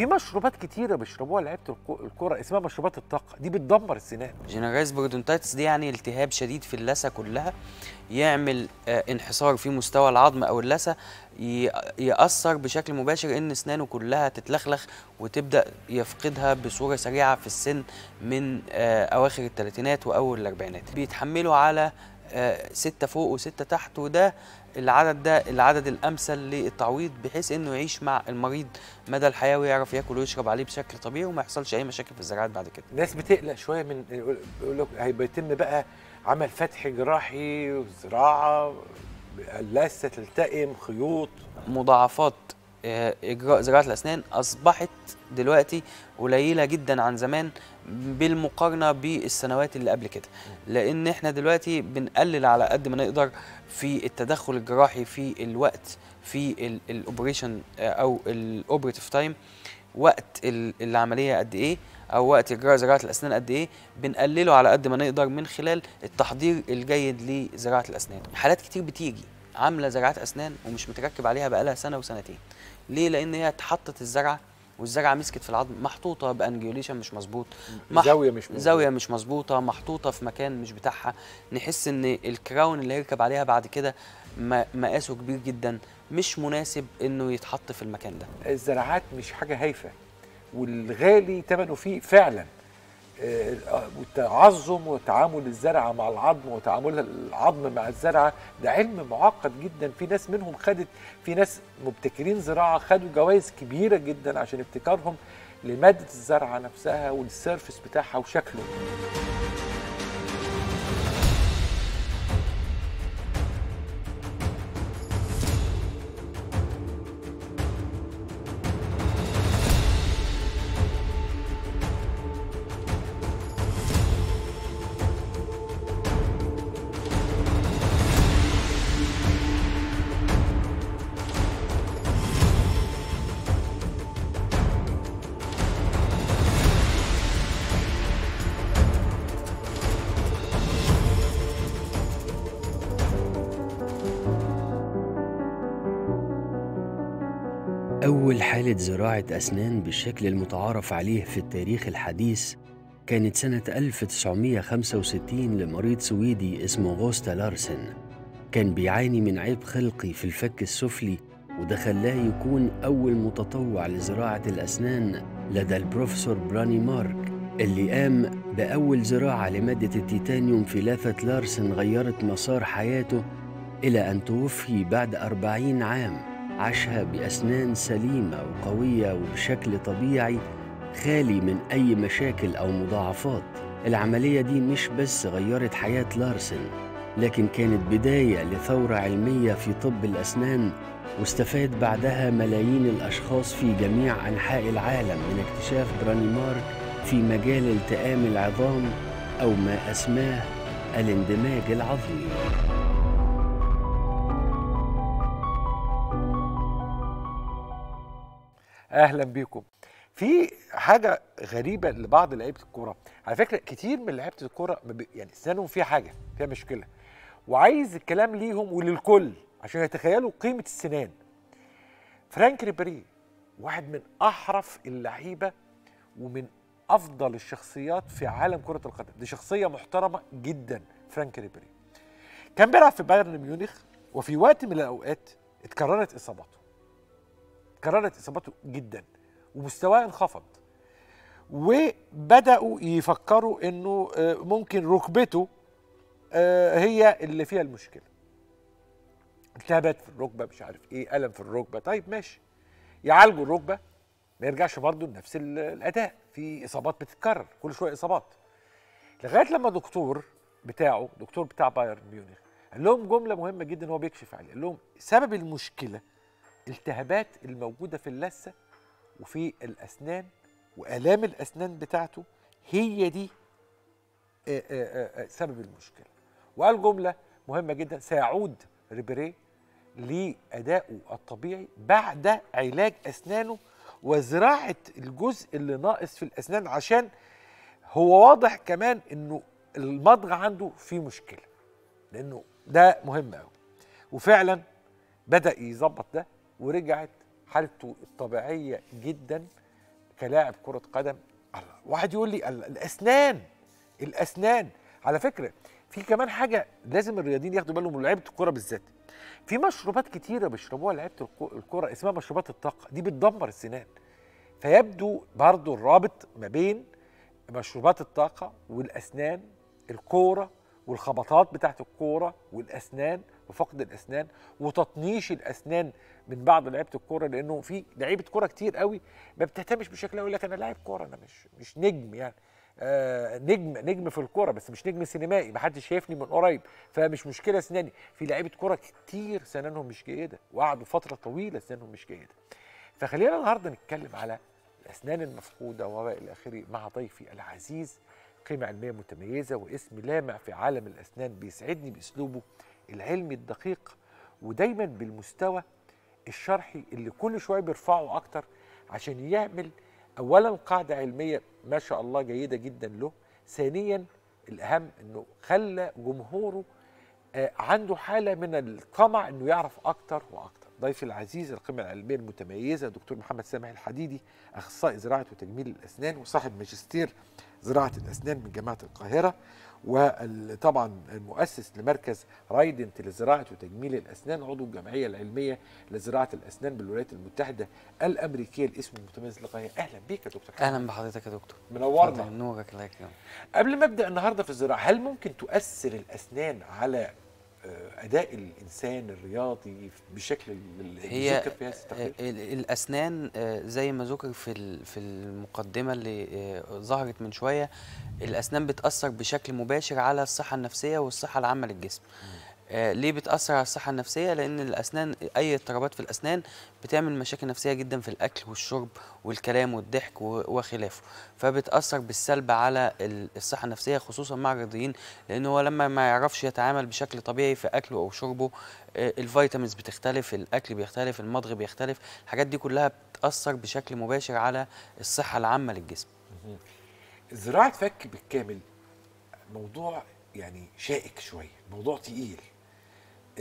في مشروبات كتيره بيشربوها لعيبه الكوره اسمها مشروبات الطاقه دي بتدمر السنان جينيرايز برودونتايتس دي يعني التهاب شديد في اللثه كلها يعمل آه، انحسار في مستوى العظم او اللثه ياثر بشكل مباشر ان اسنانه كلها تتلخلخ وتبدا يفقدها بصوره سريعه في السن من آه، اواخر الثلاثينات واول الاربعينات بيتحملوا على آه، ستة فوق وستة تحت وده العدد ده العدد الامثل للتعويض بحيث انه يعيش مع المريض مدى الحياه ويعرف ياكل ويشرب عليه بشكل طبيعي وما يحصلش اي مشاكل في الزراعات بعد كده. الناس بتقلق شويه من يقول لك هيتم بقى عمل فتح جراحي وزراعه لسه تلتئم خيوط مضاعفات آه، اجراء زراعه الاسنان اصبحت دلوقتي قليله جدا عن زمان بالمقارنه بالسنوات اللي قبل كده لان احنا دلوقتي بنقلل على قد ما نقدر في التدخل الجراحي في الوقت في الاوبريشن آه، او الاوبريتيف تايم وقت العمليه قد ايه او وقت اجراء زراعه الاسنان قد ايه بنقلله على قد ما نقدر من خلال التحضير الجيد لزراعه الاسنان حالات كتير بتيجي عامله زراعه اسنان ومش متركب عليها بقالها سنه وسنتين ليه لان هي اتحطت الزرعه والزرعه مسكت في العظم محطوطه بانجيوليشن مش مظبوط مح... زاويه مش مظبوط. زاويه مش مظبوطه محطوطه في مكان مش بتاعها نحس ان الكراون اللي هيركب عليها بعد كده مقاسه كبير جدا مش مناسب انه يتحط في المكان ده الزراعات مش حاجه هايفه والغالي ثمنه فيه فعلا وتعظم وتعامل الزرعة مع العظم وتعامل العظم مع الزرعة ده علم معقد جدا في ناس منهم خدت في ناس مبتكرين زراعة خدوا جوائز كبيرة جدا عشان ابتكارهم لمادة الزرعة نفسها والسيرفس بتاعها وشكله حالة زراعة أسنان بالشكل المتعارف عليه في التاريخ الحديث كانت سنة 1965 لمريض سويدي اسمه غوستا لارسن كان بيعاني من عيب خلقي في الفك السفلي وده خلاه يكون أول متطوع لزراعة الأسنان لدى البروفيسور براني مارك اللي قام بأول زراعة لمادة التيتانيوم في لافة لارسن غيرت مسار حياته إلى أن توفي بعد أربعين عام عاشها بأسنان سليمة وقوية وبشكل طبيعي خالي من أي مشاكل أو مضاعفات العملية دي مش بس غيرت حياة لارسن لكن كانت بداية لثورة علمية في طب الأسنان واستفاد بعدها ملايين الأشخاص في جميع أنحاء العالم من اكتشاف مارك في مجال التئام العظام أو ما أسماه الاندماج العظمي اهلا بيكم في حاجه غريبه لبعض لعيبه الكوره على فكره كتير من لعيبه الكوره يعني اسنانهم فيها حاجه فيها مشكله وعايز الكلام ليهم وللكل عشان يتخيلوا قيمه السنان فرانك ريبيري واحد من احرف اللعيبه ومن افضل الشخصيات في عالم كره القدم دي شخصيه محترمه جدا فرانك ريبيري كان بيلعب في بايرن ميونخ وفي وقت من الاوقات اتكررت اصاباته كررت اصاباته جدا ومستواه انخفض وبداوا يفكروا انه آه، ممكن ركبته آه، هي اللي فيها المشكله التهابات في الركبه مش عارف ايه الم في الركبه طيب ماشي يعالجوا الركبه ما يرجعش برضه لنفس الاداء في اصابات بتتكرر كل شويه اصابات لغايه لما دكتور بتاعه دكتور بتاع بايرن ميونخ قال لهم جمله مهمه جدا هو بيكشف عليها قال لهم سبب المشكله الالتهابات الموجوده في اللثه وفي الاسنان والام الاسنان بتاعته هي دي آه، آه، آه، سبب المشكله وقال جمله مهمه جدا سيعود ريبري لادائه الطبيعي بعد علاج اسنانه وزراعه الجزء اللي ناقص في الاسنان عشان هو واضح كمان انه المضغ عنده فيه مشكله لانه ده مهم قوي وفعلا بدا يظبط ده ورجعت حالته الطبيعيه جدا كلاعب كره قدم واحد يقول لي الاسنان الاسنان على فكره في كمان حاجه لازم الرياضيين ياخدوا بالهم من لعيبه الكوره بالذات في مشروبات كتيره بيشربوها لعيبه الكوره اسمها مشروبات الطاقه دي بتدمر السنان فيبدو برضو الرابط ما بين مشروبات الطاقه والاسنان الكوره والخبطات بتاعت الكوره والاسنان وفقد الاسنان وتطنيش الاسنان من بعض لعيبه الكوره لانه في لعيبه كوره كتير قوي ما بتهتمش بشكل يقول لك انا لاعب كوره انا مش مش نجم يعني آه نجم نجم في الكوره بس مش نجم سينمائي ما حدش شايفني من قريب فمش مشكله اسناني في لعيبه كوره كتير سنانهم مش جيده وقعدوا فتره طويله سنانهم مش جيده فخلينا النهارده نتكلم على الاسنان المفقوده وما الى اخره مع ضيفي العزيز قيمه علميه متميزه واسم لامع في عالم الاسنان بيسعدني باسلوبه العلمي الدقيق ودايما بالمستوى الشرحي اللي كل شويه بيرفعه اكتر عشان يعمل اولا قاعده علميه ما شاء الله جيده جدا له ثانيا الاهم انه خلى جمهوره آه، عنده حاله من الطمع انه يعرف اكتر واكتر ضيفي العزيز القيمه العلميه المتميزه دكتور محمد سامح الحديدي اخصائي زراعه وتجميل الاسنان وصاحب ماجستير زراعه الاسنان من جامعه القاهره وطبعا المؤسس لمركز رايدنت لزراعه وتجميل الاسنان عضو الجمعيه العلميه لزراعه الاسنان بالولايات المتحده الامريكيه الاسم المتميز للغايه اهلا بيك يا دكتور اهلا بحضرتك يا دكتور منورنا نورك الله يكرمك قبل ما ابدا النهارده في الزراعه هل ممكن تؤثر الاسنان على آه، اداء الانسان الرياضي بشكل هي ذكر فيها الاسنان آه، زي ما ذكر في في المقدمه اللي آه، ظهرت من شويه الاسنان بتاثر بشكل مباشر على الصحه النفسيه والصحه العامه للجسم م. آه، ليه بتاثر على الصحه النفسيه لان الاسنان اي اضطرابات في الاسنان بتعمل مشاكل نفسيه جدا في الاكل والشرب والكلام والضحك وخلافه فبتاثر بالسلب على الصحه النفسيه خصوصا مع الرياضيين لان هو لما ما يعرفش يتعامل بشكل طبيعي في اكله او شربه آه، الفيتامينز بتختلف الاكل بيختلف المضغ بيختلف الحاجات دي كلها بتاثر بشكل مباشر على الصحه العامه للجسم زراعه فك بالكامل موضوع يعني شائك شويه موضوع تقيل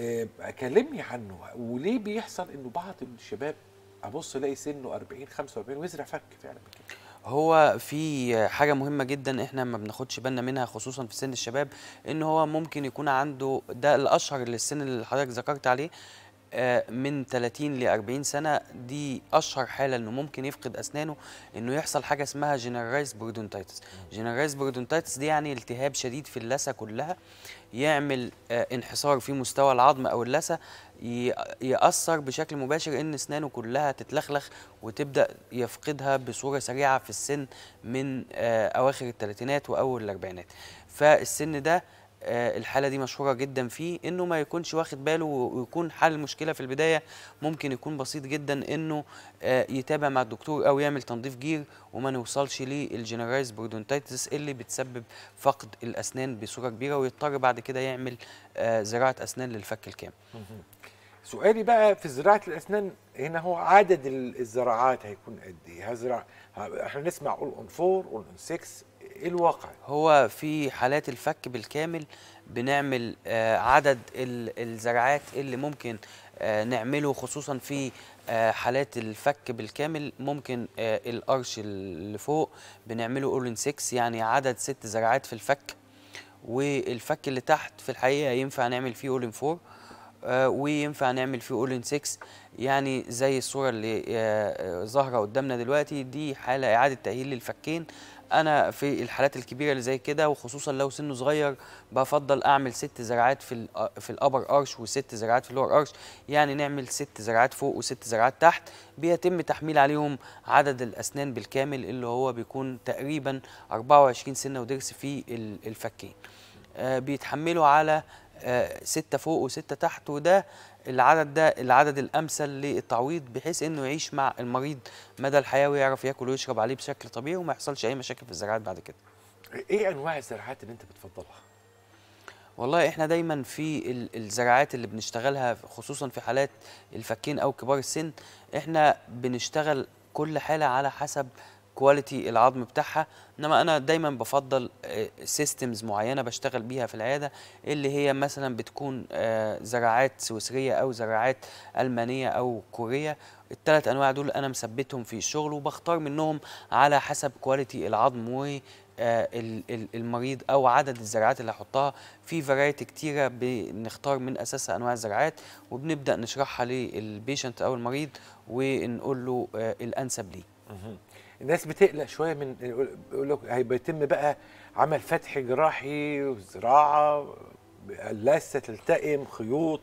آه، كلمني عنه وليه بيحصل انه بعض الشباب ابص الاقي سنه 40 45 ويزرع فك فعلا كده هو في حاجه مهمه جدا احنا ما بناخدش بالنا منها خصوصا في سن الشباب ان هو ممكن يكون عنده ده الاشهر للسن اللي حضرتك ذكرت عليه آه، من 30 ل 40 سنه دي اشهر حاله انه ممكن يفقد اسنانه انه يحصل حاجه اسمها جنرايز بوردونتايتس جنرايز بوردونتايتس دي يعني التهاب شديد في اللثه كلها يعمل آه، انحسار في مستوى العظم او اللثه ياثر بشكل مباشر ان اسنانه كلها تتلخلخ وتبدا يفقدها بصوره سريعه في السن من آه، اواخر الثلاثينات واول الاربعينات فالسن ده آه، الحاله دي مشهوره جدا فيه انه ما يكونش واخد باله ويكون حل المشكله في البدايه ممكن يكون بسيط جدا انه آه، يتابع مع الدكتور او يعمل تنظيف جير وما نوصلش للجنرايز برودونتيتس اللي بتسبب فقد الاسنان بصوره كبيره ويضطر بعد كده يعمل آه، زراعه اسنان للفك الكامل سؤالي بقى في زراعه الاسنان هنا هو عدد الزراعات هيكون قد ايه هزرع احنا نسمع اول اون 4 اول اون 6 الواقع هو في حالات الفك بالكامل بنعمل آه، عدد الزرعات اللي ممكن آه، نعمله خصوصا في آه، حالات الفك بالكامل ممكن القرش اللي فوق بنعمله اولين 6 يعني عدد ست زرعات في الفك والفك اللي تحت في الحقيقه ينفع نعمل فيه اولين 4 وينفع نعمل فيه اولين 6 يعني زي الصوره اللي ظاهره قدامنا دلوقتي دي حاله اعاده تاهيل للفكين انا في الحالات الكبيره اللي زي كده وخصوصا لو سنه صغير بفضل اعمل ست زراعات في في الابر ارش وست زراعات في اللور ارش يعني نعمل ست زراعات فوق وست زراعات تحت بيتم تحميل عليهم عدد الاسنان بالكامل اللي هو بيكون تقريبا 24 سنه ودرس في الفكين آه، بيتحملوا على آه، ستة فوق وستة تحت وده العدد ده العدد الامثل للتعويض بحيث انه يعيش مع المريض مدى الحياه ويعرف ياكل ويشرب عليه بشكل طبيعي وما يحصلش اي مشاكل في الزراعات بعد كده. ايه انواع الزراعات اللي انت بتفضلها؟ والله احنا دايما في الزراعات اللي بنشتغلها خصوصا في حالات الفكين او كبار السن احنا بنشتغل كل حاله على حسب كواليتي العظم بتاعها انما انا دايما بفضل سيستمز آه، معينه بشتغل بيها في العياده اللي هي مثلا بتكون آه، زراعات سويسريه او زراعات المانيه او كوريه الثلاث انواع دول انا مثبتهم في الشغل وبختار منهم على حسب كواليتي العظم و آه، المريض او عدد الزراعات اللي هحطها في فرايتي كتيره بنختار من اساسها انواع الزراعات وبنبدا نشرحها للبيشنت او المريض ونقول له الانسب ليه الناس بتقلق شويه من يقول لك هيبقى بيتم بقى عمل فتح جراحي وزراعه لسه تلتئم خيوط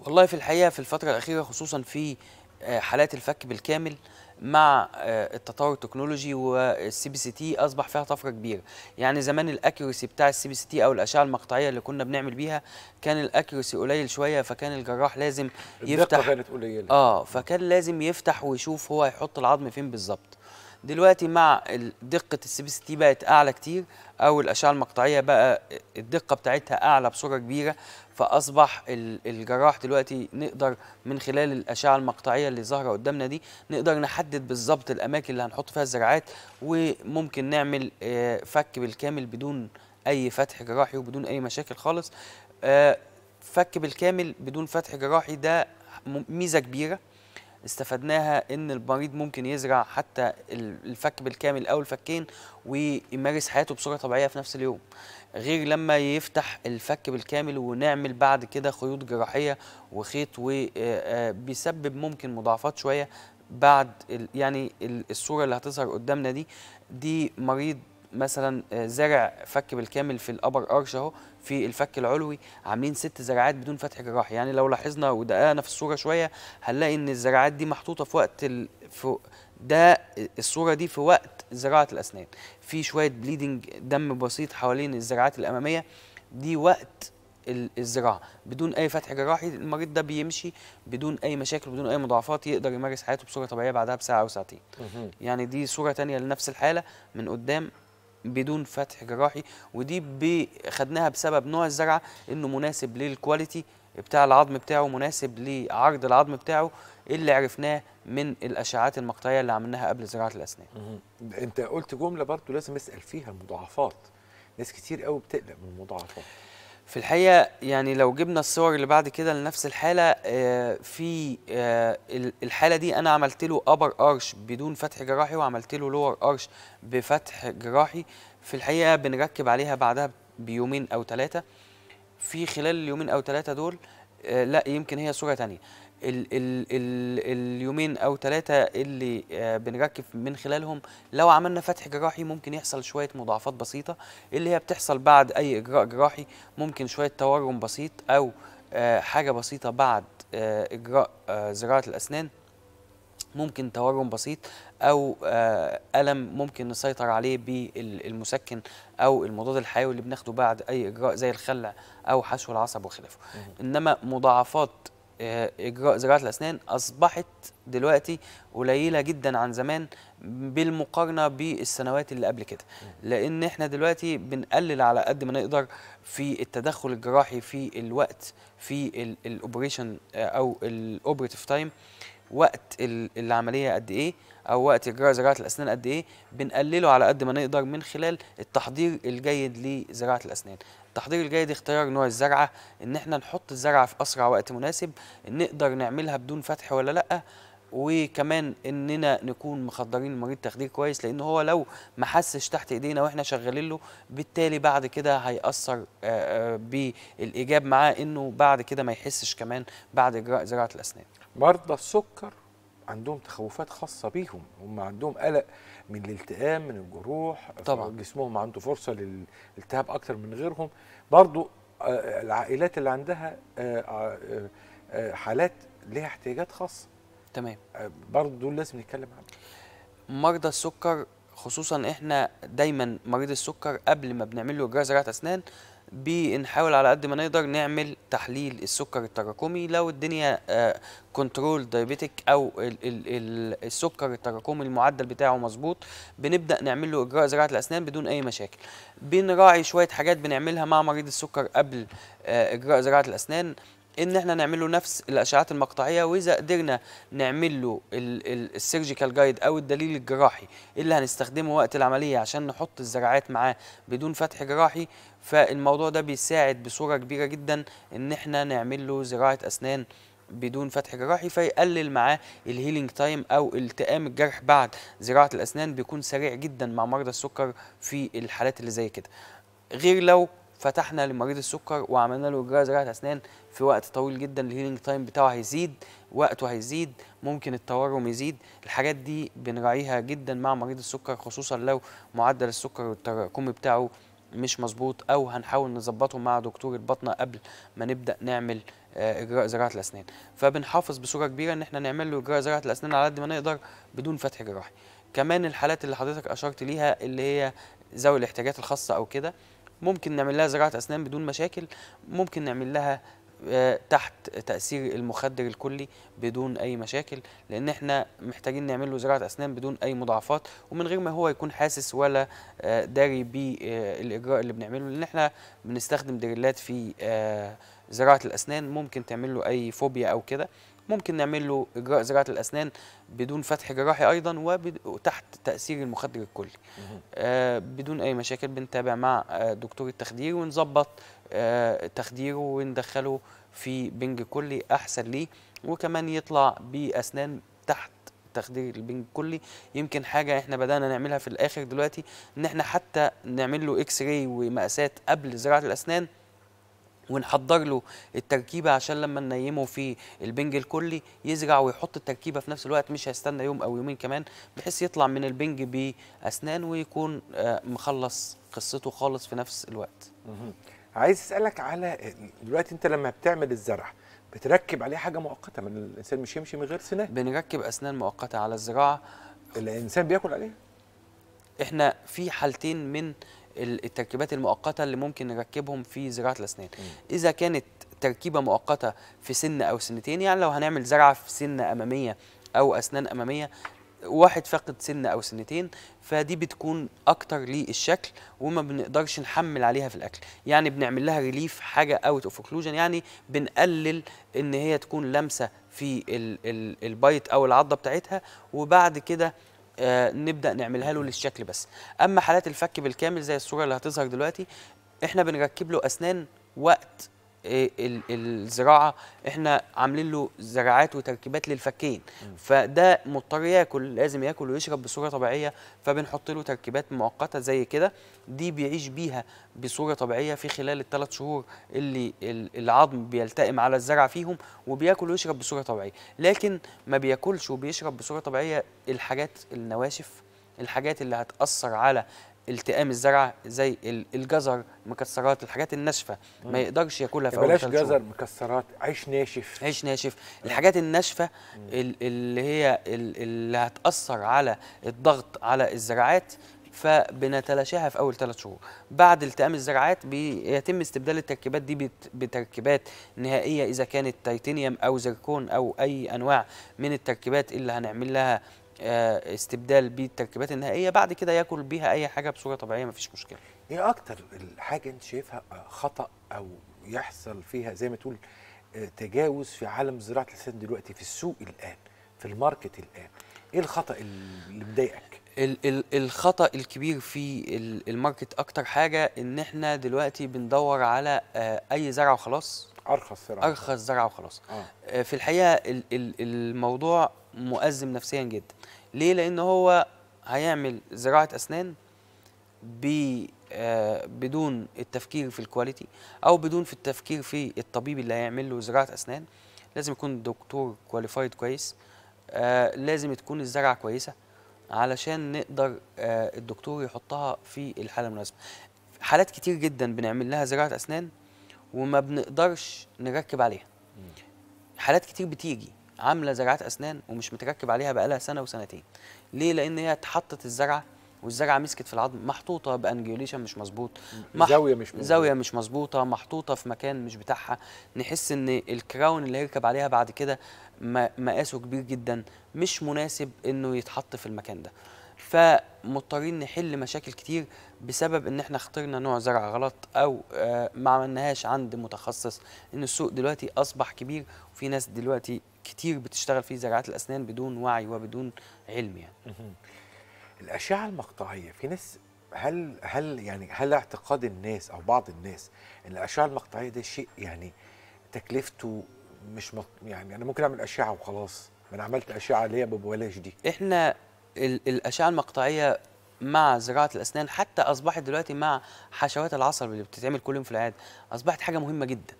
والله في الحقيقه في الفتره الاخيره خصوصا في آه، حالات الفك بالكامل مع آه، التطور التكنولوجي والسي آه، بي سي تي اصبح فيها طفره كبيره يعني زمان الاكيرسي بتاع السي بي سي تي او الاشعه المقطعيه اللي كنا بنعمل بيها كان الاكيرسي قليل شويه فكان الجراح لازم يفتح الدقه كانت قليله اه فكان لازم يفتح ويشوف هو هيحط العظم فين بالظبط دلوقتي مع دقه السي سي تي بقت اعلى كتير او الاشعه المقطعيه بقى الدقه بتاعتها اعلى بصوره كبيره فاصبح الجراح دلوقتي نقدر من خلال الاشعه المقطعيه اللي ظاهره قدامنا دي نقدر نحدد بالظبط الاماكن اللي هنحط فيها الزراعات وممكن نعمل آه، فك بالكامل بدون اي فتح جراحي وبدون اي مشاكل خالص آه، فك بالكامل بدون فتح جراحي ده ميزه كبيره استفدناها ان المريض ممكن يزرع حتى الفك بالكامل او الفكين ويمارس حياته بصوره طبيعيه في نفس اليوم غير لما يفتح الفك بالكامل ونعمل بعد كده خيوط جراحيه وخيط وبيسبب آه، آه، ممكن مضاعفات شويه بعد يعني الصوره اللي هتظهر قدامنا دي دي مريض مثلا آه، زرع فك بالكامل في الابر ارش اهو في الفك العلوي عاملين ست زراعات بدون فتح جراحي يعني لو لاحظنا ودققنا في الصوره شويه هنلاقي ان الزراعات دي محطوطه في وقت ال... في ده الصوره دي في وقت زراعه الاسنان في شويه بليدنج دم بسيط حوالين الزراعات الاماميه دي وقت الزراعه بدون اي فتح جراحي المريض ده بيمشي بدون اي مشاكل بدون اي مضاعفات يقدر يمارس حياته بصوره طبيعيه بعدها بساعه او ساعتين يعني دي صوره تانية لنفس الحاله من قدام بدون فتح جراحي ودي خدناها بسبب نوع الزرعه انه مناسب للكواليتي بتاع العظم بتاعه مناسب لعرض العظم بتاعه اللي عرفناه من الاشعاعات المقطعيه اللي عملناها قبل زراعه الاسنان. انت قلت جمله برضو لازم اسال فيها المضاعفات ناس كتير قوي بتقلق من المضاعفات. في الحقيقه يعني لو جبنا الصور اللي بعد كده لنفس الحاله آه، في آه، الحاله دي انا عملت له ابر ارش بدون فتح جراحي وعملت له لور ارش بفتح جراحي في الحقيقه بنركب عليها بعدها بيومين او ثلاثه في خلال اليومين او ثلاثه دول آه، لا يمكن هي صوره تانية ال ال ال اليومين او ثلاثه اللي آه، بنركب من خلالهم لو عملنا فتح جراحي ممكن يحصل شويه مضاعفات بسيطه اللي هي بتحصل بعد اي اجراء جراحي ممكن شويه تورم بسيط او آه، حاجه بسيطه بعد آه، اجراء زراعه الاسنان ممكن تورم بسيط او الم ممكن نسيطر عليه بالمسكن او المضاد الحيوي اللي بناخده بعد اي اجراء زي الخلع او حشو العصب وخلافه انما مضاعفات اجراء زراعه الاسنان اصبحت دلوقتي قليله جدا عن زمان بالمقارنه بالسنوات اللي قبل كده لان احنا دلوقتي بنقلل على قد ما نقدر في التدخل الجراحي في الوقت في الاوبريشن آه، او الاوبريتيف تايم وقت العمليه قد ايه او وقت اجراء زراعه الاسنان قد ايه بنقلله على قد ما نقدر من خلال التحضير الجيد لزراعه الاسنان التحضير الجيد اختيار نوع الزرعه ان احنا نحط الزرعه في اسرع وقت مناسب نقدر نعملها بدون فتح ولا لا وكمان اننا نكون مخدرين المريض تخدير كويس لان هو لو ما حسش تحت ايدينا واحنا شغالين له بالتالي بعد كده هياثر بالايجاب معاه انه بعد كده ما يحسش كمان بعد اجراء زراعه الاسنان مرضى السكر عندهم تخوفات خاصه بيهم هم عندهم قلق من الالتئام من الجروح طبعا جسمهم عنده فرصه للالتهاب اكتر من غيرهم برضو آه، آه، العائلات اللي عندها آه، حالات ليها احتياجات خاصه تمام برضو دول لازم نتكلم عنهم مرضى السكر خصوصا احنا دايما مريض السكر قبل ما بنعمل له جراحه زراعه اسنان بنحاول على قد ما نقدر نعمل تحليل السكر التراكمي لو الدنيا كنترول آه، دايبيتك او السكر التراكمي المعدل بتاعه مظبوط بنبدا نعمل له اجراء زراعه الاسنان بدون اي مشاكل بنراعي شويه حاجات بنعملها مع مريض السكر قبل آه، اجراء زراعه الاسنان ان احنا نعمل له نفس الاشعات المقطعيه واذا قدرنا نعمل له السيرجيكال جايد او الدليل الجراحي اللي هنستخدمه وقت العمليه عشان نحط الزراعات معاه بدون فتح جراحي فالموضوع ده بيساعد بصوره كبيره جدا ان احنا نعمل له زراعه اسنان بدون فتح جراحي فيقلل معاه الهيلينج تايم او التئام الجرح بعد زراعه الاسنان بيكون سريع جدا مع مرضى السكر في الحالات اللي زي كده غير لو فتحنا لمريض السكر وعملنا له اجراء زراعه اسنان في وقت طويل جدا الهيلينج تايم بتاعه هيزيد وقته هيزيد ممكن التورم يزيد الحاجات دي بنراعيها جدا مع مريض السكر خصوصا لو معدل السكر والتراكم بتاعه مش مظبوط او هنحاول نظبطه مع دكتور البطنه قبل ما نبدا نعمل آه، اجراء زراعه الاسنان فبنحافظ بصوره كبيره ان احنا نعمل له اجراء زراعه الاسنان على قد ما نقدر بدون فتح جراحي كمان الحالات اللي حضرتك اشرت ليها اللي هي ذوي الاحتياجات الخاصه او كده ممكن نعمل لها زراعه اسنان بدون مشاكل ممكن نعمل لها آه، تحت تاثير المخدر الكلي بدون اي مشاكل لان احنا محتاجين نعمل له زراعه اسنان بدون اي مضاعفات ومن غير ما هو يكون حاسس ولا آه، داري بالاجراء اللي بنعمله لان احنا بنستخدم دريلات في آه، زراعه الاسنان ممكن تعمل له اي فوبيا او كده ممكن نعمل له اجراء زراعه الاسنان بدون فتح جراحي ايضا وتحت تاثير المخدر الكلي آه، بدون اي مشاكل بنتابع مع آه، دكتور التخدير ونظبط آه، تخديره وندخله في بنج كلي احسن ليه وكمان يطلع باسنان تحت تخدير البنج كلي يمكن حاجه احنا بدانا نعملها في الاخر دلوقتي ان احنا حتى نعمل له اكس راي ومقاسات قبل زراعه الاسنان ونحضر له التركيبه عشان لما ننيمه في البنج الكلي يزرع ويحط التركيبه في نفس الوقت مش هيستنى يوم او يومين كمان بحيث يطلع من البنج باسنان ويكون آه، مخلص قصته خالص في نفس الوقت. عايز اسالك على دلوقتي انت لما بتعمل الزرع بتركب عليه حاجه مؤقته من الانسان مش يمشي من غير سنان بنركب اسنان مؤقته على الزراعه الانسان بياكل عليها احنا في حالتين من التركيبات المؤقته اللي ممكن نركبهم في زراعه الاسنان اذا كانت تركيبه مؤقته في سن او سنتين يعني لو هنعمل زرعه في سن اماميه او اسنان اماميه واحد فاقد سن او سنتين فدي بتكون اكتر للشكل وما بنقدرش نحمل عليها في الاكل يعني بنعمل لها ريليف حاجه اوت اوف اوكلوجن يعني بنقلل ان هي تكون لمسه في البايت او العضه بتاعتها وبعد كده آه، نبدا نعملها له للشكل بس اما حالات الفك بالكامل زي الصوره اللي هتظهر دلوقتي احنا بنركب له اسنان وقت إيه، الزراعه احنا عاملين له زراعات وتركيبات للفكين فده مضطر ياكل لازم ياكل ويشرب بصوره طبيعيه فبنحط له تركيبات مؤقته زي كده دي بيعيش بيها بصوره طبيعيه في خلال الثلاث شهور اللي العظم بيلتئم على الزرع فيهم وبياكل ويشرب بصوره طبيعيه لكن ما بياكلش وبيشرب بصوره طبيعيه الحاجات النواشف الحاجات اللي هتاثر على التئام الزرع زي الجزر مكسرات الحاجات الناشفه ما يقدرش ياكلها في اول بلاش جزر مكسرات عيش ناشف عيش ناشف الحاجات الناشفه اللي هي اللي هتاثر على الضغط على الزراعات فبنتلاشاها في اول ثلاث شهور بعد التئام الزراعات بيتم استبدال التركيبات دي بتركيبات نهائيه اذا كانت تيتانيوم او زركون او اي انواع من التركيبات اللي هنعمل لها آه، استبدال بالتركيبات النهائيه بعد كده ياكل بيها اي حاجه بصوره طبيعيه مفيش مشكله ايه اكتر الحاجه انت شايفها خطا او يحصل فيها زي ما تقول آه، تجاوز في عالم زراعه الحسن دلوقتي في السوق الان في الماركت الان ايه الخطا اللي مضايقك الخطا الكبير في الماركت اكتر حاجه ان احنا دلوقتي بندور على آه، اي زرع وخلاص ارخص زرعه ارخص زرعه وخلاص آه. آه، في الحقيقه الموضوع مؤزم نفسيا جدا ليه لان هو هيعمل زراعه اسنان آه، بدون التفكير في الكواليتي او بدون في التفكير في الطبيب اللي هيعمل له زراعه اسنان لازم يكون دكتور كواليفايد كويس آه، لازم تكون الزرعه كويسه علشان نقدر الدكتور يحطها في الحاله المناسبه حالات كتير جدا بنعمل لها زراعه اسنان وما بنقدرش نركب عليها حالات كتير بتيجي عامله زرعات اسنان ومش متركب عليها بقالها سنه وسنتين ليه لان هي اتحطت الزرعه والزرعه مسكت في العظم محطوطه بانجيوليشن مش مظبوط مح... زاويه مش مزبوط. زاويه مش مظبوطه محطوطه في مكان مش بتاعها نحس ان الكراون اللي هيركب عليها بعد كده مقاسه كبير جدا مش مناسب انه يتحط في المكان ده فمضطرين نحل مشاكل كتير بسبب ان احنا اخترنا نوع زرع غلط او آه، ما عملناهاش عند متخصص ان السوق دلوقتي اصبح كبير وفي ناس دلوقتي كتير بتشتغل في زراعات الاسنان بدون وعي وبدون علم يعني الاشعه المقطعيه في ناس هل هل يعني هل اعتقاد الناس او بعض الناس ان الاشعه المقطعيه ده شيء يعني تكلفته مش مط... يعني انا ممكن اعمل اشعه وخلاص ما انا عملت اشعه ليه ببلاش دي احنا الاشعه المقطعيه مع زراعه الاسنان حتى اصبحت دلوقتي مع حشوات العصب اللي بتتعمل كل يوم في العياده اصبحت حاجه مهمه جدا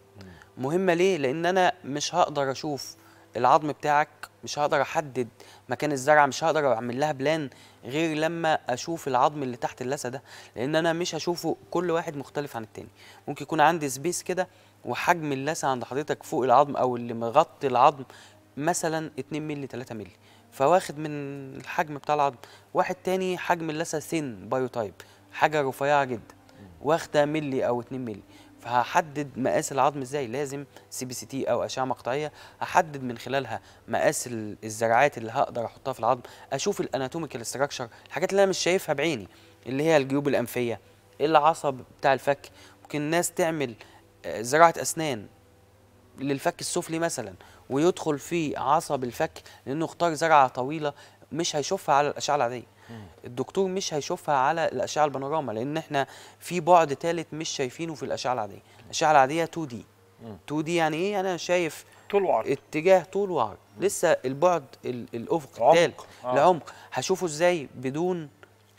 مهمه ليه لان انا مش هقدر اشوف العظم بتاعك مش هقدر احدد مكان الزرعه مش هقدر اعمل لها بلان غير لما اشوف العظم اللي تحت اللثه ده لان انا مش هشوفه كل واحد مختلف عن التاني ممكن يكون عندي سبيس كده وحجم اللثه عند حضرتك فوق العظم او اللي مغطي العظم مثلا 2 مللي 3 مللي فواخد من الحجم بتاع العظم واحد تاني حجم اللثه سن بايوتايب حاجه رفيعه جدا واخده ملي او 2 ملي فهحدد مقاس العظم ازاي لازم سي بي سي تي او اشعه مقطعيه احدد من خلالها مقاس الزراعات اللي هقدر احطها في العظم اشوف الاناتوميكال استراكشر الحاجات اللي انا مش شايفها بعيني اللي هي الجيوب الانفيه العصب بتاع الفك ممكن الناس تعمل آه، زراعه اسنان للفك السفلي مثلا ويدخل في عصب الفك لانه اختار زرعه طويله مش هيشوفها على الاشعه العاديه الدكتور مش هيشوفها على الاشعه البانوراما لان احنا في بعد ثالث مش شايفينه في الاشعه العاديه الاشعه العاديه 2 دي 2 دي يعني ايه انا شايف طول وعرض اتجاه طول وعرض لسه البعد الافق الثالث آه. العمق هشوفه ازاي بدون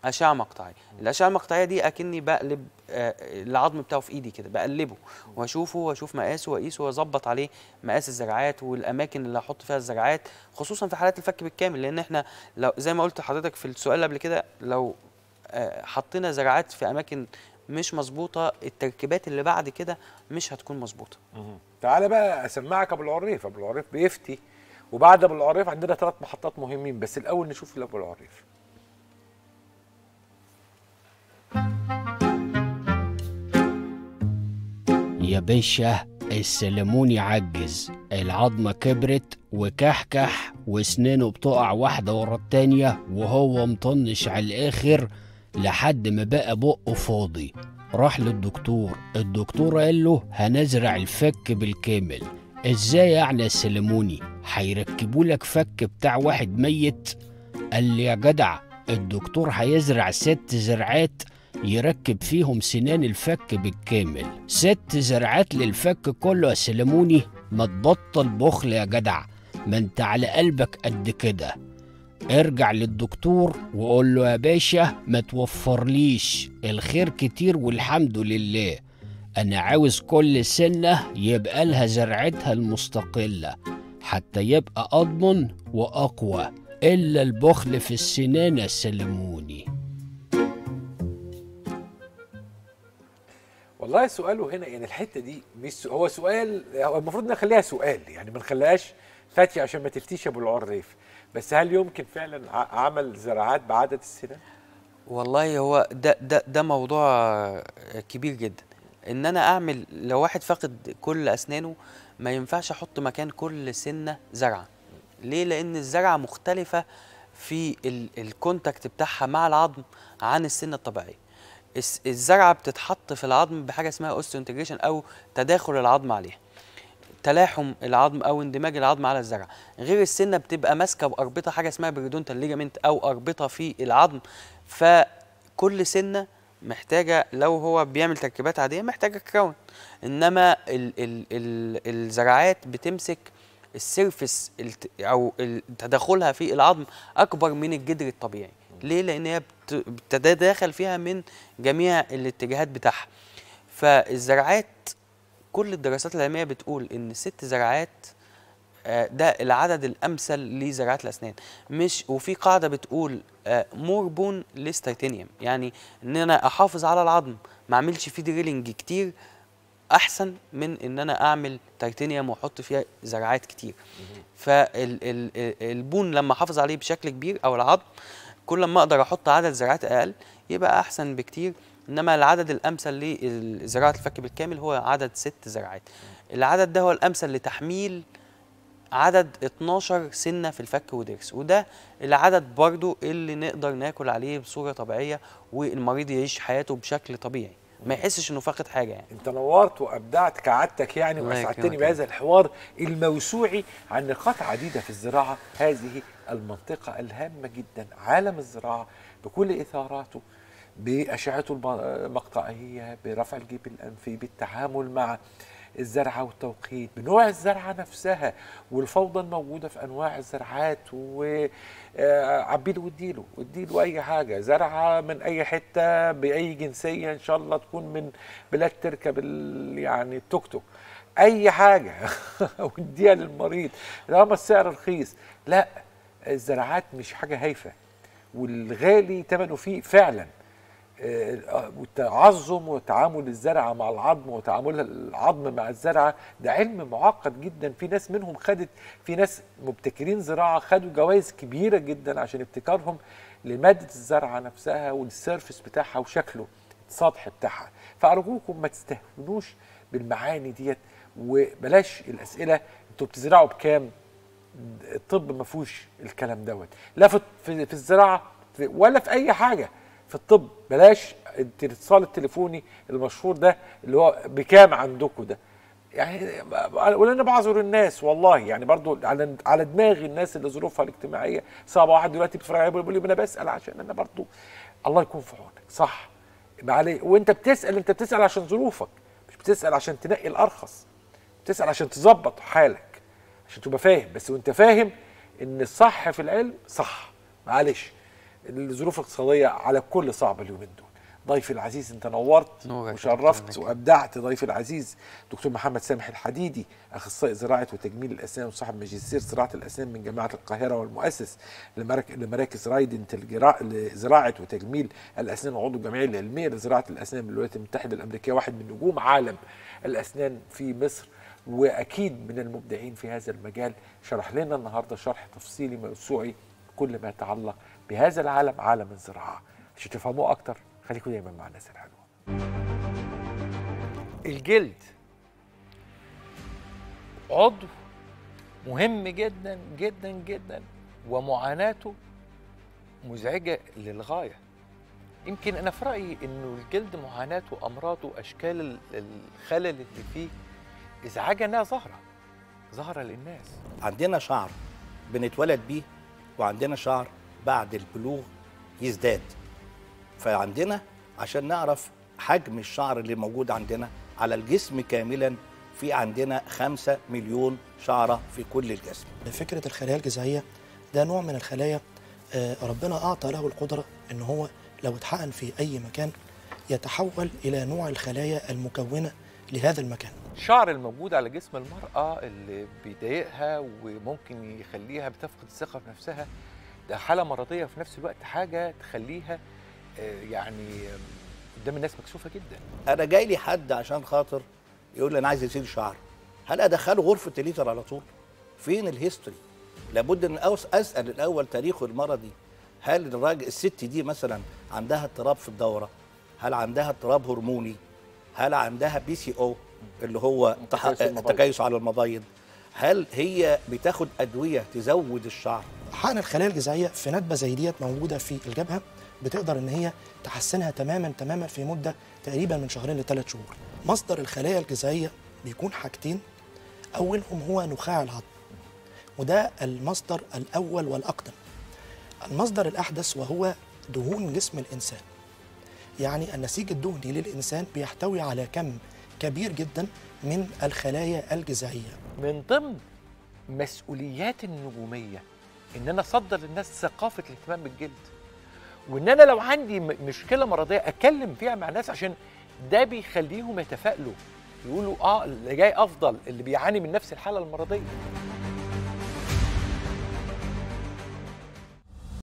اشعه مقطعيه الاشعه المقطعيه دي اكني بقلب آه، العظم بتاعه في ايدي كده بقلبه واشوفه واشوف مقاسه واقيسه واظبط عليه مقاس الزرعات والاماكن اللي هحط فيها الزرعات خصوصا في حالات الفك بالكامل لان احنا لو زي ما قلت لحضرتك في السؤال قبل كده لو آه، حطينا زرعات في اماكن مش مظبوطه التركيبات اللي بعد كده مش هتكون مظبوطه تعالى بقى اسمعك ابو العريف ابو العريف بيفتي وبعد ابو العريف عندنا ثلاث محطات مهمين بس الاول نشوف ابو العريف يا باشا السلمون يعجز العظمة كبرت وكحكح وسنينه بتقع واحدة ورا التانية وهو مطنش على الآخر لحد ما بقى بقه فاضي راح للدكتور الدكتور قال له هنزرع الفك بالكامل ازاي يعني السلموني هيركبوا لك فك بتاع واحد ميت قال لي يا جدع الدكتور هيزرع ست زرعات يركب فيهم سنان الفك بالكامل ست زرعات للفك كله سلموني ما تبطل بخل يا جدع ما انت على قلبك قد كده ارجع للدكتور وقول له يا باشا ما ليش الخير كتير والحمد لله انا عاوز كل سنة يبقى لها زرعتها المستقلة حتى يبقى اضمن واقوى الا البخل في السنان سلموني والله سؤاله هنا يعني الحته دي مش هو سؤال هو المفروض نخليها سؤال يعني ما نخليهاش فتي عشان ما تفتيش ابو العريف بس هل يمكن فعلا عمل زراعات بعدد السنان؟ والله هو ده ده ده موضوع كبير جدا ان انا اعمل لو واحد فاقد كل اسنانه ما ينفعش احط مكان كل سنه زرعه ليه لان الزرعه مختلفه في الكونتاكت بتاعها مع العظم عن السنه الطبيعيه الزرعه بتتحط في العظم بحاجه اسمها اوستيو انتجريشن او تداخل العظم عليها تلاحم العظم او اندماج العظم على الزرع غير السنه بتبقى ماسكه باربطه حاجه اسمها بريدونتال ليجامنت او اربطه في العظم فكل سنه محتاجه لو هو بيعمل تركيبات عاديه محتاجه كراون انما ال ال ال الزرعات بتمسك السيرفس او تداخلها في العظم اكبر من الجدر الطبيعي ليه لان هي بتتداخل فيها من جميع الاتجاهات بتاعها فالزراعات كل الدراسات العلميه بتقول ان ست زراعات آه، ده العدد الامثل لزراعه الاسنان مش وفي قاعده بتقول مور بون ليس تيتانيوم يعني ان انا احافظ على العظم ما اعملش فيه دريلنج كتير احسن من ان انا اعمل تيتانيوم واحط فيها زراعات كتير فالبون لما احافظ عليه بشكل كبير او العظم كل ما اقدر احط عدد زراعات اقل يبقى احسن بكتير انما العدد الامثل لزراعه الفك بالكامل هو عدد ست زراعات العدد ده هو الامثل لتحميل عدد 12 سنه في الفك ودرس وده العدد برضو اللي نقدر ناكل عليه بصوره طبيعيه والمريض يعيش حياته بشكل طبيعي ما يحسش انه فاقد حاجه يعني انت نورت وابدعت كعادتك يعني واسعدتني بهذا الحوار الموسوعي عن نقاط عديده في الزراعه هذه المنطقه الهامه جدا عالم الزراعه بكل اثاراته باشعته المقطعيه برفع الجيب الانفي بالتعامل مع الزرعه والتوقيت بنوع الزرعه نفسها والفوضى الموجوده في انواع الزرعات وعبيله آه، واديله واديله اي حاجه زرعه من اي حته باي جنسيه ان شاء الله تكون من بلاد تركب يعني التوك توك اي حاجه واديها للمريض طالما السعر رخيص لا الزرعات مش حاجه هايفه والغالي ثمنه فيه فعلا والتعظم وتعامل الزرعه مع العظم وتعامل العظم مع الزرعه ده علم معقد جدا في ناس منهم خدت في ناس مبتكرين زراعه خدوا جوائز كبيره جدا عشان ابتكارهم لماده الزرعه نفسها والسيرفس بتاعها وشكله السطح بتاعها فارجوكم ما تستهونوش بالمعاني ديت وبلاش الاسئله انتوا بتزرعوا بكام الطب ما فيهوش الكلام دوت لا في الزراعه ولا في اي حاجه في الطب بلاش الاتصال التليفوني المشهور ده اللي هو بكام عندكم ده يعني ولان بعذر الناس والله يعني برضو على على دماغي الناس اللي ظروفها الاجتماعيه صعبه واحد دلوقتي بيتفرج عليا بيقول لي انا بسال عشان انا برضو الله يكون في عونك صح معلي وانت بتسال انت بتسال عشان ظروفك مش بتسال عشان تنقي الارخص بتسال عشان تظبط حالك عشان تبقى فاهم بس وانت فاهم ان الصح في العلم صح معلش الظروف الاقتصاديه على كل صعبه اليومين دول ضيفي العزيز انت نورت وشرفت وابدعت ضيفي العزيز دكتور محمد سامح الحديدي اخصائي زراعه وتجميل الاسنان وصاحب ماجستير زراعه الاسنان من جامعه القاهره والمؤسس لمراكز رايدنت لزراعه وتجميل الاسنان وعضو الجمعيه العلميه لزراعه الاسنان بالولايات المتحده الامريكيه واحد من نجوم عالم الاسنان في مصر واكيد من المبدعين في هذا المجال شرح لنا النهارده شرح تفصيلي موسوعي كل ما يتعلق بهذا العالم عالم الزراعه عشان تفهموه اكتر خليكم دايما مع الناس الحلوه الجلد عضو مهم جدا جدا جدا ومعاناته مزعجه للغايه يمكن انا في رايي انه الجلد معاناته وامراضه واشكال الخلل اللي فيه ازعاج انها ظاهره ظاهره للناس عندنا شعر بنتولد بيه وعندنا شعر بعد البلوغ يزداد فعندنا عشان نعرف حجم الشعر اللي موجود عندنا على الجسم كاملا في عندنا 5 مليون شعره في كل الجسم فكره الخلايا الجذعيه ده نوع من الخلايا آه، ربنا اعطى له القدره ان هو لو اتحقن في اي مكان يتحول الى نوع الخلايا المكونه لهذا المكان الشعر الموجود على جسم المراه اللي بيضايقها وممكن يخليها بتفقد الثقه في نفسها ده حاله مرضيه في نفس الوقت حاجه تخليها آه، يعني قدام الناس مكسوفه جدا انا جاي لي حد عشان خاطر يقول لي انا عايز يزيل شعر هل ادخله غرفه الليزر على طول فين الهيستوري لابد ان اسال الاول تاريخه المرضي هل الراجل الست دي مثلا عندها اضطراب في الدوره هل عندها اضطراب هرموني هل عندها بي سي او اللي هو تكيس على المبايض هل هي بتاخد ادويه تزود الشعر حقن الخلايا الجذعيه في ندبه زي ديت موجوده في الجبهه بتقدر ان هي تحسنها تماما تماما في مده تقريبا من شهرين لثلاث شهور. مصدر الخلايا الجذعيه بيكون حاجتين اولهم هو نخاع الهضم وده المصدر الاول والاقدم. المصدر الاحدث وهو دهون جسم الانسان. يعني النسيج الدهني للانسان بيحتوي على كم كبير جدا من الخلايا الجذعيه. من ضمن مسؤوليات النجوميه ان انا اصدر للناس ثقافه الاهتمام بالجلد وان انا لو عندي مشكله مرضيه اتكلم فيها مع الناس عشان ده بيخليهم يتفائلوا يقولوا اه اللي جاي افضل اللي بيعاني من نفس الحاله المرضيه